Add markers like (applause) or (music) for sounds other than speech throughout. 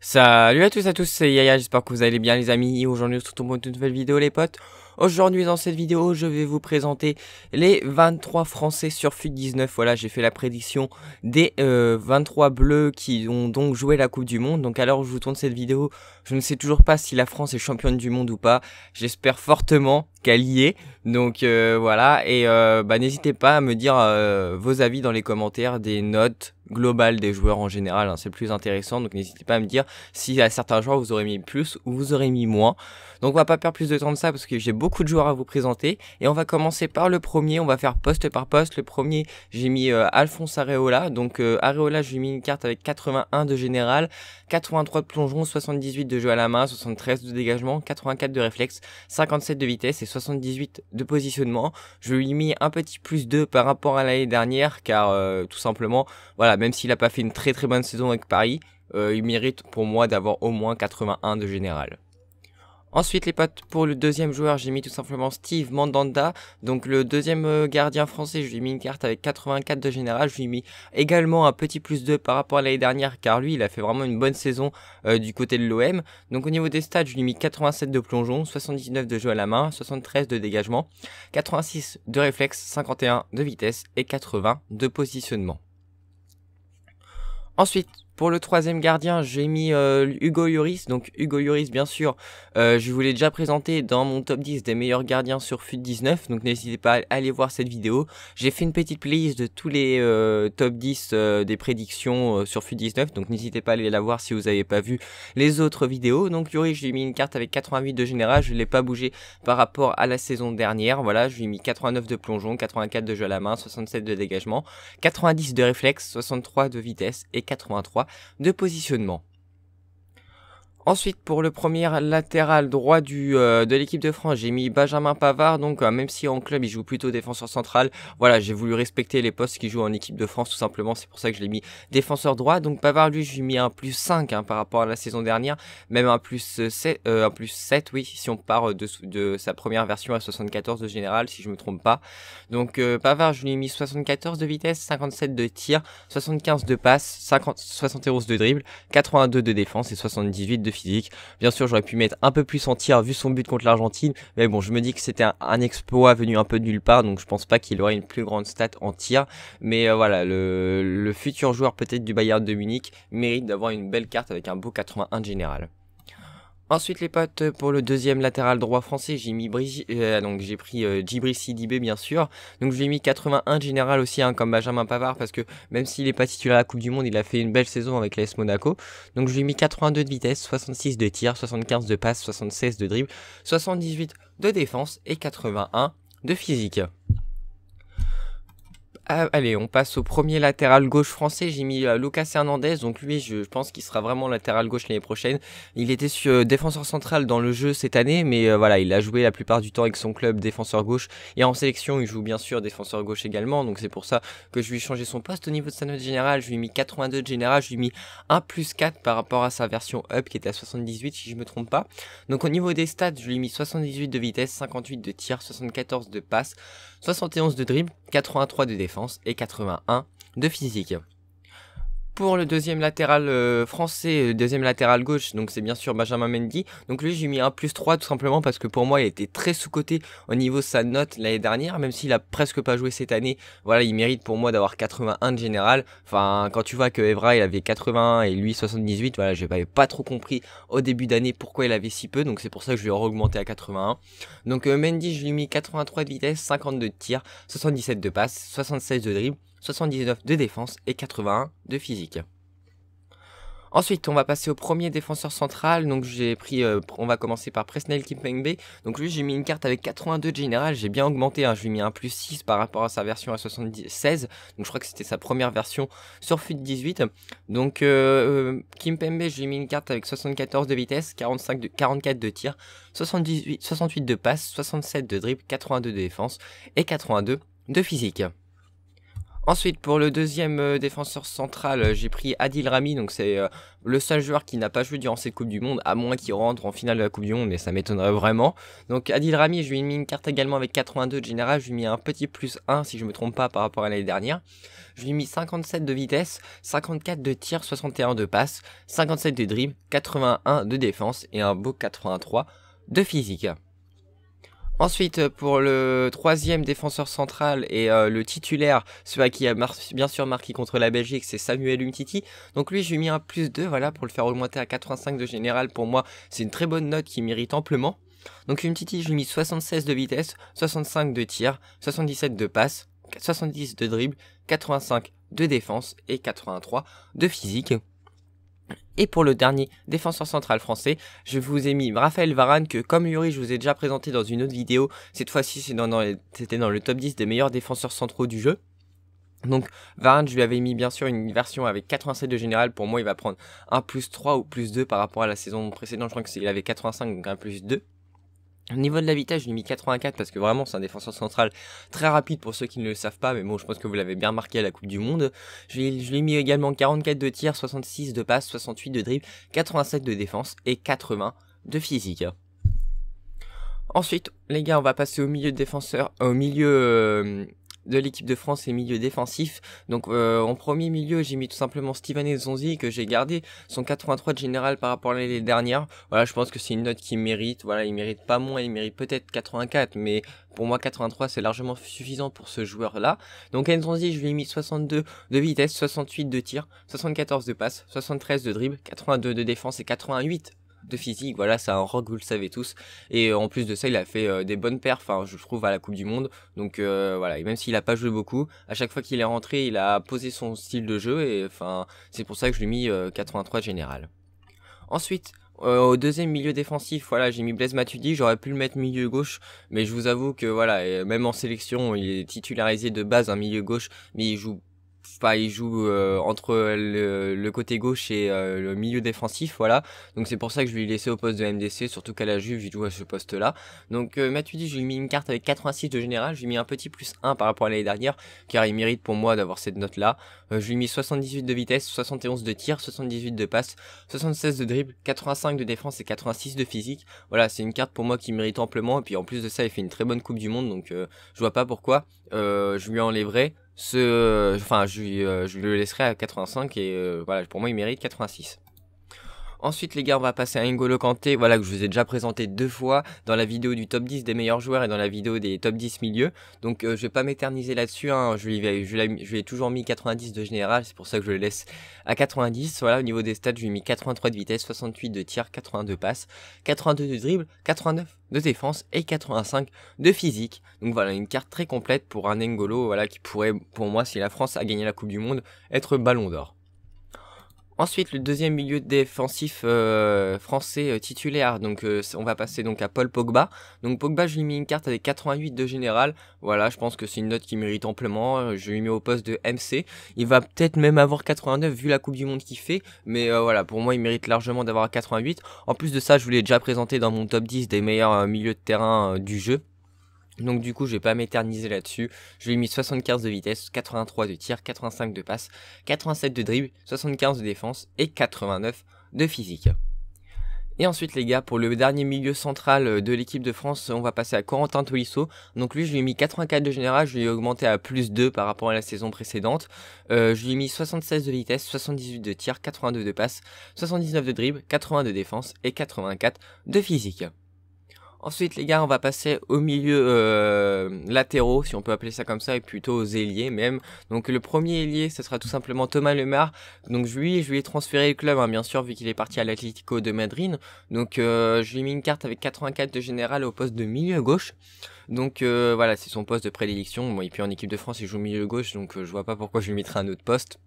Salut à tous à tous, c'est Yaya, j'espère que vous allez bien les amis, aujourd'hui on se retrouve pour une nouvelle vidéo les potes. Aujourd'hui dans cette vidéo je vais vous présenter les 23 Français sur FUT19. Voilà j'ai fait la prédiction des 23 euh, Bleus qui ont donc joué la Coupe du Monde. Donc alors je vous tourne cette vidéo, je ne sais toujours pas si la France est championne du monde ou pas. J'espère fortement qu'elle y est. Donc euh, voilà et euh, bah, n'hésitez pas à me dire vos avis dans les commentaires, des notes globales des joueurs en général. Hein. C'est plus intéressant donc n'hésitez pas à me dire si à certains joueurs vous aurez mis plus ou vous aurez mis moins. Donc on va pas perdre plus de temps de ça parce que j'ai beaucoup beaucoup de joueurs à vous présenter. Et on va commencer par le premier, on va faire poste par poste. Le premier, j'ai mis euh, Alphonse Areola. Donc euh, Areola, j'ai mis une carte avec 81 de général, 83 de plongeon, 78 de jeu à la main, 73 de dégagement, 84 de réflexe, 57 de vitesse et 78 de positionnement. Je lui ai mis un petit plus 2 par rapport à l'année dernière car euh, tout simplement, voilà, même s'il n'a pas fait une très très bonne saison avec Paris, il mérite pour moi d'avoir au moins 81 de général. Ensuite, les potes, pour le deuxième joueur, j'ai mis tout simplement Steve Mandanda. Donc, le deuxième euh, gardien français, je lui ai mis une carte avec 84 de général. Je lui ai mis également un petit plus 2 par rapport à l'année dernière, car lui, il a fait vraiment une bonne saison euh, du côté de l'OM. Donc, au niveau des stats, je lui ai mis 87 de plongeon, 79 de jeu à la main, 73 de dégagement, 86 de réflexe, 51 de vitesse et 80 de positionnement. Ensuite, pour le troisième gardien, j'ai mis euh, Hugo Lloris. Donc Hugo Lloris, bien sûr, euh, je vous l'ai déjà présenté dans mon top 10 des meilleurs gardiens sur FUT19. Donc n'hésitez pas à aller voir cette vidéo. J'ai fait une petite playlist de tous les euh, top 10 des prédictions sur FUT19. Donc n'hésitez pas à aller la voir si vous n'avez pas vu les autres vidéos. Donc Lloris, je lui ai mis une carte avec 88 de général. Je ne l'ai pas bougé par rapport à la saison dernière. Voilà, je lui ai mis 89 de plongeon, 84 de jeu à la main, 67 de dégagement, 90 de réflexe, 63 de vitesse et 83 de positionnement. Ensuite, pour le premier latéral droit du, euh, de l'équipe de France, j'ai mis Benjamin Pavard. Donc, euh, même si en club, il joue plutôt défenseur central, voilà, j'ai voulu respecter les postes qu'il joue en équipe de France, tout simplement. C'est pour ça que je l'ai mis défenseur droit. Donc, Pavard, lui, je lui ai mis un plus 5 hein, par rapport à la saison dernière. Même un plus 7, 7 euh, oui, si on part de, de, sa première version à 74 de général, si je me trompe pas. Donc, Pavard, je lui ai mis 74 de vitesse, 57 de tir, 75 de passe, 50, 71 de dribble, 82 de défense et 78 de Bien sûr, j'aurais pu mettre un peu plus en tir vu son but contre l'Argentine, mais bon, je me dis que c'était un, exploit venu un peu de nulle part, donc je pense pas qu'il aurait une plus grande stat en tir. Mais euh, voilà, le, le futur joueur peut-être du Bayern de Munich mérite d'avoir une belle carte avec un beau 81 de général. Ensuite les potes, pour le deuxième latéral droit français, j'ai mis euh, donc j'ai pris euh, Sidibé bien sûr. Donc je ai mis 81 général aussi hein, comme Benjamin Pavard parce que même s'il est pas titulaire à la Coupe du Monde, il a fait une belle saison avec l'AS Monaco. Donc je lui ai mis 82 de vitesse, 66 de tir, 75 de passe, 76 de dribble, 78 de défense et 81 de physique. Ah, allez, on passe au premier latéral gauche français. J'ai mis euh, Lucas Hernandez, donc lui, je, pense qu'il sera vraiment latéral gauche l'année prochaine. Il était sur, euh, défenseur central dans le jeu cette année, mais euh, voilà, il a joué la plupart du temps avec son club défenseur gauche. Et en sélection, il joue bien sûr défenseur gauche également, donc c'est pour ça que je lui ai changé son poste au niveau de sa note générale. Je lui ai mis 82 de général, je lui ai mis 1 plus 4 par rapport à sa version up qui était à 78 si je me trompe pas. Donc au niveau des stats, je lui ai mis 78 de vitesse, 58 de tir, 74 de passe, 71 de dribble, 83 de défense et 81 de physique. Pour le deuxième latéral euh, français, euh, deuxième latéral gauche, donc c'est bien sûr Benjamin Mendy. Donc lui, j'ai mis un plus 3 tout simplement parce que pour moi, il était très sous-coté au niveau de sa note l'année dernière, même s'il a presque pas joué cette année. Voilà, il mérite pour moi d'avoir 81 de général. Enfin, quand tu vois que Evra, il avait 81 et lui 78, voilà, je n'avais pas trop compris au début d'année pourquoi il avait si peu, donc c'est pour ça que je lui ai augmenté à 81. Donc euh, Mendy, je lui ai mis 83 de vitesse, 52 de tir, 77 de passe, 76 de dribble 79 de défense et 81 de physique. Ensuite, on va passer au premier défenseur central. Donc, j'ai pris, euh, on va commencer par Presnel Kimpembe. Donc, lui, j'ai mis une carte avec 82 de général. J'ai bien augmenté. Hein. Je lui ai mis un plus 6 par rapport à sa version à 76. Donc, je crois que c'était sa première version sur FUT 18. Donc, euh, euh, Kimpembe, J'ai mis une carte avec 74 de vitesse, 45 44 de tir, 78, 68 de passe, 67 de dribble, 82 de défense et 82 de physique. Ensuite, pour le deuxième euh, défenseur central, euh, j'ai pris Adil Rami, donc c'est euh, le seul joueur qui n'a pas joué durant cette Coupe du Monde, à moins qu'il rentre en finale de la Coupe du Monde, mais ça m'étonnerait vraiment. Donc Adil Rami, je lui ai mis une carte également avec 82 de général, je lui ai mis un petit plus 1 si je ne me trompe pas par rapport à l'année dernière. Je lui ai mis 57 de vitesse, 54 de tir, 61 de passe, 57 de dribble, 81 de défense et un beau 83 de physique. Ensuite, pour le troisième défenseur central et euh, le titulaire, celui qui a bien sûr marqué contre la Belgique, c'est Samuel Umtiti. Donc lui, j'ai mis un plus 2, voilà, pour le faire augmenter à 85 de général. Pour moi, c'est une très bonne note qui mérite amplement. Donc Umtiti, j'ai mis 76 de vitesse, 65 de tir, 77 de passe, 70 de dribble, 85 de défense et 83 de physique. Et pour le dernier défenseur central français, je vous ai mis Raphaël Varane que comme Yuri je vous ai déjà présenté dans une autre vidéo, cette fois-ci c'était dans, le top 10 des meilleurs défenseurs centraux du jeu. Donc Varane, je lui avais mis bien sûr une version avec 87 de général, pour moi il va prendre un plus 3 ou plus 2 par rapport à la saison précédente, je crois qu'il avait 85 donc un plus 2. Au niveau de l'habitat, je lui ai mis 84 parce que vraiment c'est un défenseur central très rapide pour ceux qui ne le savent pas, mais bon je pense que vous l'avez bien marqué à la Coupe du Monde. Je, lui ai mis également 44 de tir, 66 de passe, 68 de dribble, 87 de défense et 80 de physique. Ensuite, les gars, on va passer au milieu de défenseur, au milieu euh, de l'équipe de France et milieu défensif. Donc euh, en premier milieu, j'ai mis tout simplement Steven Zonzi que j'ai gardé son 83 de général par rapport à l'année dernière. Voilà, je pense que c'est une note qui mérite. Voilà, il mérite pas moins, il mérite peut-être 84, mais pour moi 83 c'est largement suffisant pour ce joueur là. Donc Nzonzi je lui ai mis 62 de vitesse, 68 de tir, 74 de passe, 73 de dribble, 82 de défense et 88 de physique, voilà, c'est un rock, vous le savez tous. Et euh, en plus de ça, il a fait euh, des bonnes perfs, je trouve, à la Coupe du Monde. Donc euh, voilà, et même s'il a pas joué beaucoup, à chaque fois qu'il est rentré, il a posé son style de jeu, et enfin, c'est pour ça que je lui ai mis 83 général. Ensuite, au deuxième milieu défensif, voilà, j'ai mis Blaise Matuidi, j'aurais pu le mettre milieu gauche, mais je vous avoue que voilà, même en sélection, il est titularisé de base un milieu gauche, mais il joue il joue euh, entre le, côté gauche et euh, le milieu défensif, voilà. Donc c'est pour ça que je lui ai laissé au poste de MDC, surtout qu'à la Juve, il joue à ce poste-là. Donc euh, dit je lui ai mis une carte avec 86 de général, je lui ai mis un petit plus 1 par rapport à l'année dernière, car il mérite pour moi d'avoir cette note-là. Euh, je lui ai mis 78 de vitesse, 71 de tir, 78 de passe, 76 de dribble, 85 de défense et 86 de physique. Voilà, c'est une carte pour moi qui mérite amplement, et puis en plus de ça, il fait une très bonne Coupe du Monde, donc je vois pas pourquoi je lui enlèverais ce, euh, enfin, je, euh, je, le laisserai à 85 et euh, voilà, pour moi, il mérite 86. Ensuite, les gars, on va passer à N'Golo Kanté, voilà, que je vous ai déjà présenté deux fois dans la vidéo du top 10 des meilleurs joueurs et dans la vidéo des top 10 milieux. Donc, euh, je vais pas m'éterniser là-dessus, hein. je, lui ai, je, toujours mis 90 de général, c'est pour ça que je le laisse à 90. Voilà, au niveau des stats, je lui ai mis 83 de vitesse, 68 de tir, 82 passes, 82 de dribble, 89 de défense et 85 de physique. Donc voilà, une carte très complète pour un N'Golo voilà, qui pourrait, pour moi, si la France a gagné la Coupe du Monde, être ballon d'or. Ensuite, le deuxième milieu défensif euh, français euh, titulaire, donc euh, on va passer donc à Paul Pogba. Donc Pogba, je lui ai mis une carte avec 88 de général. Voilà, je pense que c'est une note qui mérite amplement. Je lui mets au poste de MC. Il va peut-être même avoir 89 vu la Coupe du Monde qu'il fait, mais voilà, pour moi, il mérite largement d'avoir 88. En plus de ça, je vous l'ai déjà présenté dans mon top 10 des meilleurs milieux de terrain du jeu. Donc du coup, je vais pas m'éterniser là-dessus. Je lui ai mis 75 de vitesse, 83 de tir, 85 de passe, 87 de dribble, 75 de défense et 89 de physique. Et ensuite les gars, pour le dernier milieu central euh, de l'équipe de France, on va passer à Corentin Tolisso. Donc lui, je lui ai mis 84 de général, je lui ai augmenté à plus 2 par rapport à la saison précédente. Euh, je lui ai mis 76 de vitesse, 78 de tir, 82 de passe, 79 de dribble, 80 de défense et 84 de physique. Ensuite, les gars, on va passer au milieu euh, latéraux, si on peut appeler ça comme ça, et plutôt aux ailiers même. Donc le premier ailier, ce sera tout simplement Thomas Lemar. Donc lui, je lui ai transféré le club, hein, bien sûr, vu qu'il est parti à l'Atlético de Madrid. Donc euh, je lui ai mis une carte avec 84 de général au poste de milieu gauche. Donc euh, voilà, c'est son poste de prédilection. Bon, et puis en équipe de France, il joue milieu gauche, donc je vois pas pourquoi je lui mettrais un autre poste.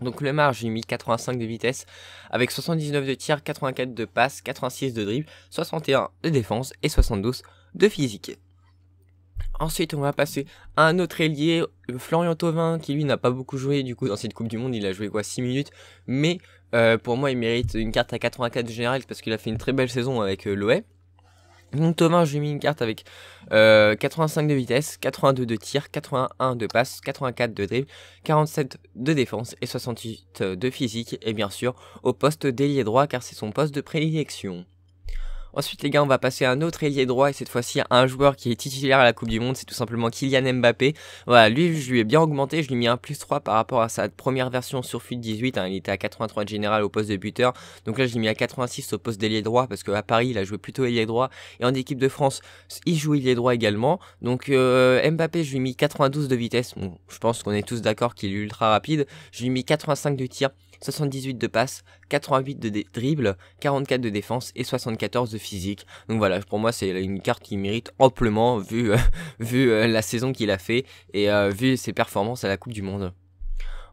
Donc le marge, j'ai mis 85 de vitesse avec 79 de tir, 84 de passe, 86 de dribble, 61 de défense et 72 de physique. Ensuite, on va passer à un autre ailier, Florian Thauvin, qui lui n'a pas beaucoup joué du coup dans cette Coupe du Monde. Il a joué quoi 6 minutes, mais euh, pour moi, il mérite une carte à 84 général parce qu'il a fait une très belle saison avec euh, donc Thomas, j'ai mis une carte avec 85 euh, de vitesse, 82 de tir, 81 de passe, 84 de dribble, 47 de défense et 68 euh, de physique. Et bien sûr, au poste d'ailier droit car c'est son poste de prédilection. Ensuite, les gars, on va passer à un autre ailier droit et cette fois-ci à un joueur qui est titulaire à la Coupe du Monde, c'est tout simplement Kylian Mbappé. Voilà, lui, je lui ai bien augmenté, je lui ai mis un plus 3 par rapport à sa première version sur FUT 18. Hein. il était à 83 de général au poste de buteur, donc là, je l'ai mis à 86 au poste d'ailier droit parce qu'à Paris, il a joué plutôt ailier droit et en équipe de France, il joue ailier droit également. Donc euh, Mbappé, je lui ai mis 92 de vitesse. je pense qu'on est tous d'accord qu'il est ultra rapide. Je lui ai mis 85 de tir. 78 de passe, 88 de dribble, 44 de défense et 74 de physique. Donc voilà, pour moi c'est une carte qui mérite amplement vu, (laughs) vu euh, la saison qu'il a fait et euh, vu ses performances à la Coupe du Monde.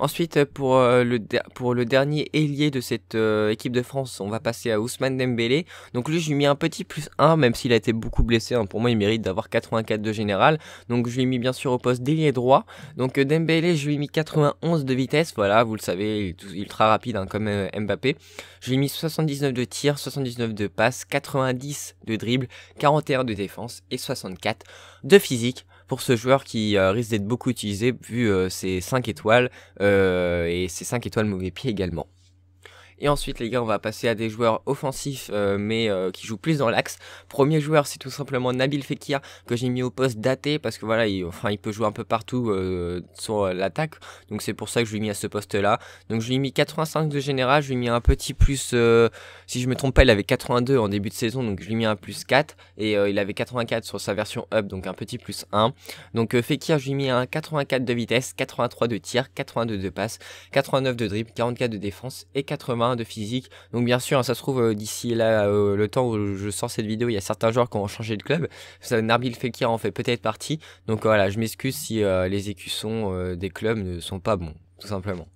Ensuite, euh, pour, euh, le, pour le dernier ailier de cette euh, équipe de France, on va passer à Ousmane Dembélé. Donc lui, je lui ai mis un petit plus 1, même s'il a été beaucoup blessé. Hein. Pour moi, il mérite d'avoir 84 de général. Donc je lui ai mis bien sûr au poste d'ailier droit. Donc Dembélé, je lui ai mis 91 de vitesse. Voilà, vous le savez, il est ultra rapide hein, comme Mbappé. Je lui ai mis 79 de tir, 79 de passe, 90 de dribble, 41 de défense et 64 de physique pour ce joueur qui euh, risque d'être beaucoup utilisé vu euh, ses 5 étoiles euh, et ses 5 étoiles mauvais pieds également. Et ensuite, les gars, on va passer à des joueurs offensifs, euh, mais euh, qui jouent plus dans l'axe. Premier joueur, c'est tout simplement Nabil Fekir, que j'ai mis au poste daté parce que voilà, il, enfin, il peut jouer un peu partout euh, sur l'attaque. Donc c'est pour ça que je lui ai mis à ce poste-là. Donc je lui ai mis 85 de général, je lui ai mis un petit plus, si je me trompe pas, il avait 82 en début de saison, donc je lui ai mis un plus 4. Et il avait 84 sur sa version up, donc un petit plus 1. Donc Fekir, je lui ai mis un 84 de vitesse, 83 de tir, 82 de passe, 89 de dribble, 44 de défense et 80 de physique. Donc bien sûr, hein, ça se trouve euh, d'ici là, euh, le temps où je sors cette vidéo, il y a certains joueurs qui ont changé de club. Nabil Fekir en fait peut-être partie. Donc voilà, je m'excuse si euh, les écussons des clubs ne sont pas bons, tout simplement.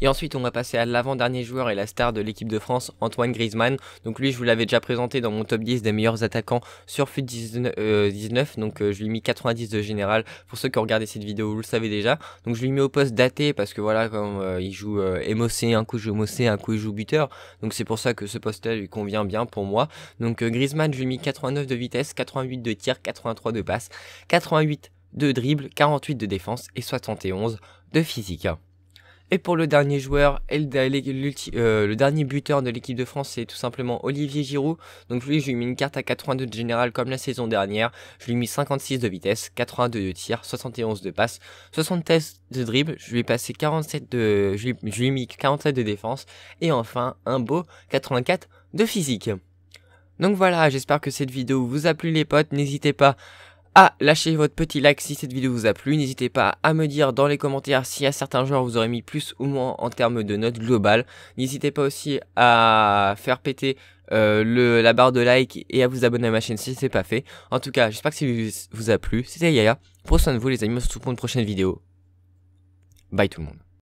Et ensuite, on va passer à l'avant-dernier joueur et la star de l'équipe de France, Antoine Griezmann. Donc lui, je vous l'avais déjà présenté dans mon top 10 des meilleurs attaquants sur FUT 19. Euh, donc euh, je lui ai mis 90 de général. Pour ceux qui ont regardé cette vidéo, vous le savez déjà. Donc je lui ai mis au poste daté parce que voilà, comme euh, il joue émocé, un coup il joue émocé, un coup il joue buteur. Donc c'est pour ça que ce poste-là lui convient bien pour moi. Donc Griezmann, je lui ai mis 89 de vitesse, 88 de tir, 83 de passe, 88 de dribble, 48 de défense et 71 de physique. Et pour le dernier joueur, euh, le, dernier buteur de l'équipe de France, c'est tout simplement Olivier Giroud. Donc lui, je lui ai mis une carte à 82 de général comme la saison dernière. Je lui ai mis 56 de vitesse, 82 de tir, 71 de passe, 76 de dribble. Je lui ai passé 47 de, je je lui ai mis 47 de défense. Et enfin, un beau 84 de physique. Donc voilà, j'espère que cette vidéo vous a plu les potes. N'hésitez pas ah, lâchez votre petit like si cette vidéo vous a plu. N'hésitez pas à me dire dans les commentaires si à certains joueurs vous aurez mis plus ou moins en termes de notes globales. N'hésitez pas aussi à faire péter euh, le, la barre de like et à vous abonner à ma chaîne si ce n'est pas fait. En tout cas, j'espère que ça vous a plu. C'était Yaya. Prenez soin de vous les amis, on se retrouve pour une prochaine vidéo. Bye tout le monde.